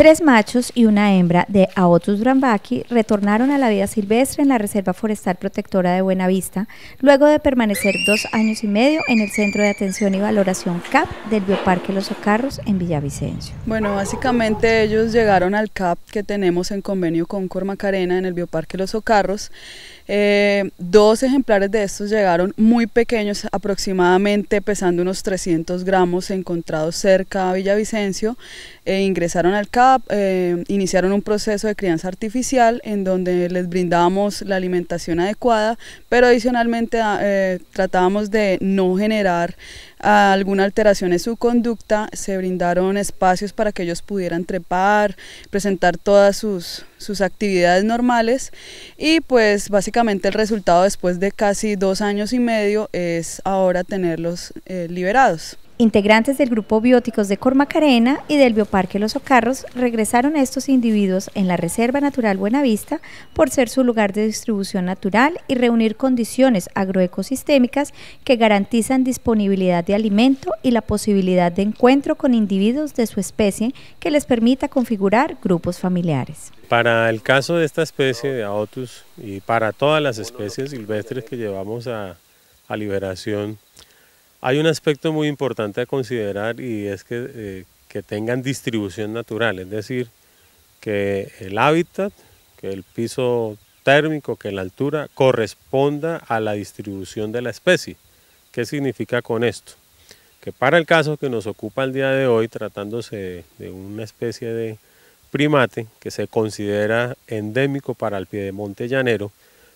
Tres machos y una hembra de Aotus brambaki retornaron a la vida silvestre en la Reserva Forestal Protectora de Buenavista, luego de permanecer dos años y medio en el Centro de Atención y Valoración CAP del Bioparque Los Ocarros en Villavicencio. Bueno, básicamente ellos llegaron al CAP que tenemos en convenio con Cormacarena en el Bioparque Los Ocarros. Eh, dos ejemplares de estos llegaron muy pequeños, aproximadamente pesando unos 300 gramos, encontrados cerca a Villavicencio, e ingresaron al CAP eh, iniciaron un proceso de crianza artificial en donde les brindábamos la alimentación adecuada, pero adicionalmente ah, eh, tratábamos de no generar alguna alteración en su conducta, se brindaron espacios para que ellos pudieran trepar, presentar todas sus, actividades normales y pues básicamente el resultado después de casi dos años y medio es ahora tenerlos eh, liberados. Integrantes del Grupo Bióticos de Cormacarena y del Bioparque Los Ocarros regresaron a estos individuos en la Reserva Natural Buenavista por ser su lugar de distribución natural y reunir condiciones agroecosistémicas que garantizan disponibilidad de alimento y la posibilidad de encuentro con individuos de su especie que les permita configurar grupos familiares. Para el caso de esta especie de Aotus y para todas las especies silvestres que llevamos a liberación, hay un aspecto muy importante a considerar y es eh, que, tengan distribución natural, es decir, que el hábitat, que el piso térmico, que la altura corresponda a la distribución de la especie. ¿Qué significa con esto? Que para el caso que nos ocupa el día de hoy, tratándose de una especie de primate que se considera endémico para el pie monte llanero,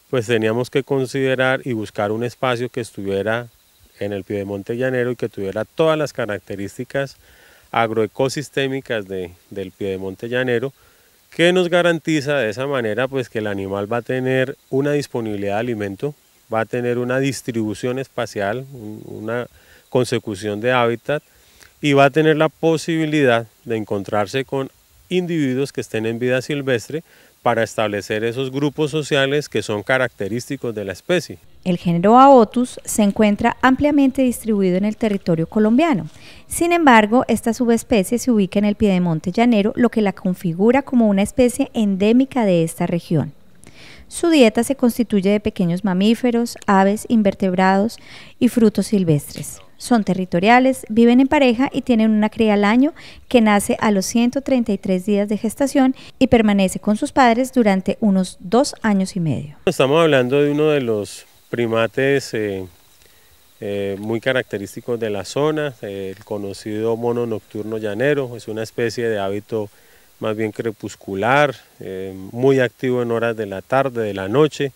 pues teníamos que considerar y buscar un espacio que estuviera en el piedemonte llanero y que tuviera todas las características agroecosistémicas de, del piedemonte llanero que nos garantiza de esa manera pues que el animal va a tener una disponibilidad de alimento, va a tener una distribución espacial, una consecución de hábitat y va a tener la posibilidad de encontrarse con individuos que estén en vida silvestre para establecer esos grupos sociales que son característicos de la especie. El género Aotus se encuentra ampliamente distribuido en el territorio colombiano. Sin embargo, esta subespecie se ubica en el piedemonte llanero, lo que la configura como una especie endémica de esta región. Su dieta se constituye de pequeños mamíferos, aves, invertebrados y frutos silvestres. Son territoriales, viven en pareja y tienen una cría al año que nace a los 133 días de gestación y permanece con sus padres durante unos dos años y medio. Estamos hablando de uno de los primates eh, eh, muy característicos de la zona, eh, el conocido mono nocturno llanero, es una especie de hábito más bien crepuscular, muy activo en horas de la tarde, de la noche.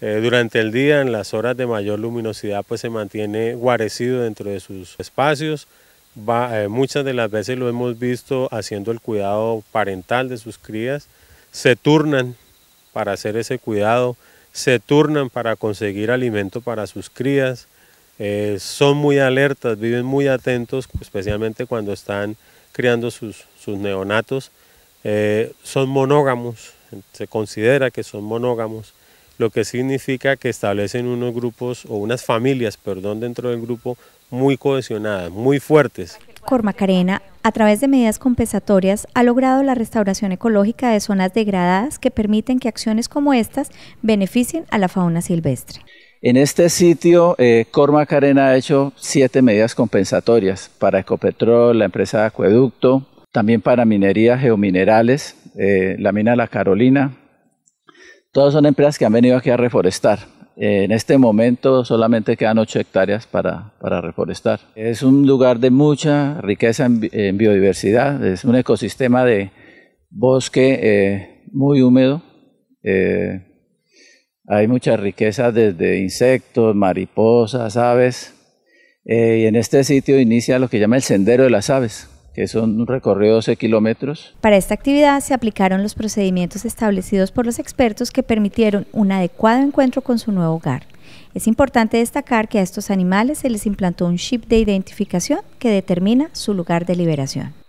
durante el día, en las horas de mayor luminosidad, pues se mantiene guarecido dentro de sus espacios. Va, muchas de las veces lo hemos visto haciendo el cuidado parental de sus crías, se turnan para hacer ese cuidado, se turnan para conseguir alimento para sus crías, eh, son muy alertas, viven muy atentos, especialmente cuando están criando sus, neonatos, eh, son monógamos, se considera que son monógamos, lo que significa que establecen unos grupos o unas familias, perdón, dentro del grupo muy cohesionadas, muy fuertes. Cormacarena, a través de medidas compensatorias, ha logrado la restauración ecológica de zonas degradadas que permiten que acciones como estas beneficien a la fauna silvestre. En este sitio, eh, Cormacarena ha hecho siete medidas compensatorias para Ecopetrol, la empresa de acueducto, también para minería, geominerales, eh, la mina La Carolina. Todas son empresas que han venido aquí a reforestar en este momento solamente quedan 8 hectáreas para, reforestar. Es un lugar de mucha riqueza en, biodiversidad, es un ecosistema de bosque eh, muy húmedo. Eh, hay mucha riqueza desde insectos, mariposas, aves. Eh, y en este sitio inicia lo que llama el Sendero de las Aves que son un recorrido de 12 kilómetros. Para esta actividad se aplicaron los procedimientos establecidos por los expertos que permitieron un adecuado encuentro con su nuevo hogar. Es importante destacar que a estos animales se les implantó un chip de identificación que determina su lugar de liberación.